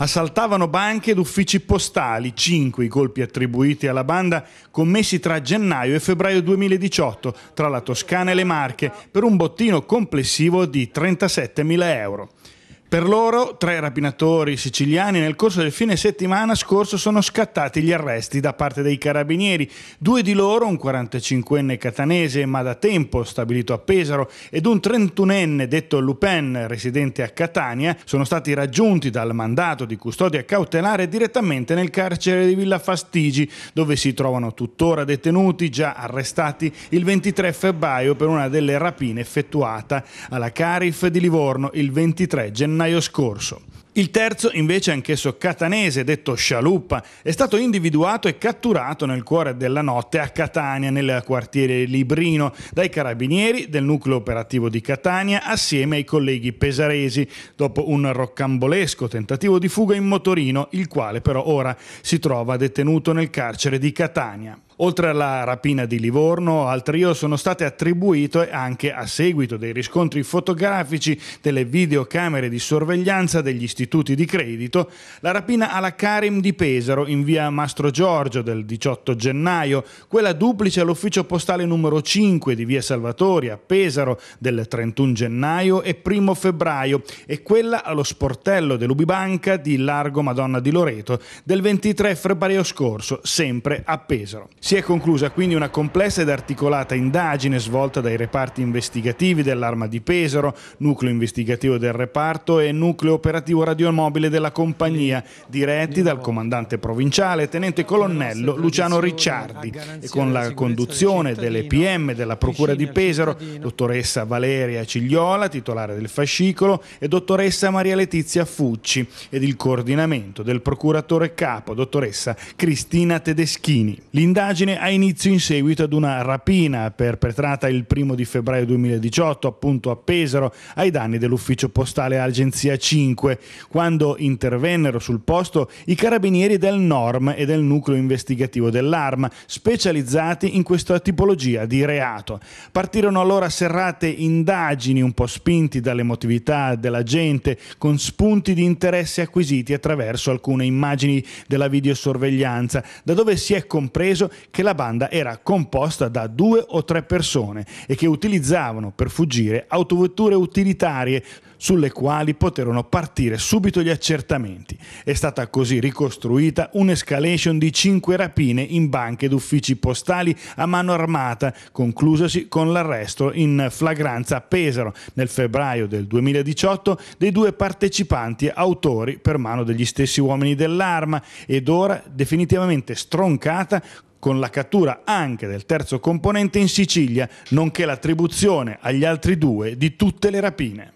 Assaltavano banche ed uffici postali, 5 i colpi attribuiti alla banda commessi tra gennaio e febbraio 2018 tra la Toscana e le Marche per un bottino complessivo di 37.000 euro. Per loro, tre rapinatori siciliani nel corso del fine settimana scorso sono scattati gli arresti da parte dei carabinieri. Due di loro, un 45enne catanese ma da tempo stabilito a Pesaro ed un 31enne detto Lupin residente a Catania, sono stati raggiunti dal mandato di custodia cautelare direttamente nel carcere di Villa Fastigi, dove si trovano tuttora detenuti già arrestati il 23 febbraio per una delle rapine effettuata alla Carif di Livorno il 23 gennaio gennaio scorso. Il terzo, invece anch'esso catanese, detto Scialuppa, è stato individuato e catturato nel cuore della notte a Catania, nel quartiere Librino, dai carabinieri del nucleo operativo di Catania assieme ai colleghi pesaresi, dopo un roccambolesco tentativo di fuga in motorino, il quale però ora si trova detenuto nel carcere di Catania. Oltre alla rapina di Livorno, al trio sono state attribuite anche a seguito dei riscontri fotografici delle videocamere di sorveglianza degli istituti di credito, la rapina alla Karim di Pesaro in via Mastro Giorgio del 18 gennaio, quella duplice all'ufficio postale numero 5 di via Salvatori a Pesaro del 31 gennaio e 1 febbraio e quella allo sportello dell'Ubibanca di Largo Madonna di Loreto del 23 febbraio scorso, sempre a Pesaro. Si è conclusa quindi una complessa ed articolata indagine svolta dai reparti investigativi dell'Arma di Pesaro, nucleo investigativo del reparto e nucleo operativo radiomobile della compagnia, diretti dal comandante provinciale, tenente colonnello Luciano Ricciardi, e con la conduzione delle PM della Procura di Pesaro, dottoressa Valeria Cigliola, titolare del fascicolo, e dottoressa Maria Letizia Fucci, ed il coordinamento del procuratore capo, dottoressa Cristina Tedeschini. L'indagine indagine ha inizio in seguito ad una rapina perpetrata il primo di febbraio 2018 appunto a Pesaro ai danni dell'ufficio postale Agenzia 5 quando intervennero sul posto i carabinieri del NORM e del nucleo investigativo dell'ARMA specializzati in questa tipologia di reato. Partirono allora serrate indagini un po' spinti dall'emotività della gente con spunti di interesse acquisiti attraverso alcune immagini della videosorveglianza da dove si è compreso che la banda era composta da due o tre persone e che utilizzavano per fuggire autovetture utilitarie sulle quali poterono partire subito gli accertamenti. È stata così ricostruita un'escalation di cinque rapine in banche ed uffici postali a mano armata, conclusasi con l'arresto in flagranza a Pesaro nel febbraio del 2018 dei due partecipanti autori per mano degli stessi uomini dell'arma ed ora definitivamente stroncata con la cattura anche del terzo componente in Sicilia, nonché l'attribuzione agli altri due di tutte le rapine.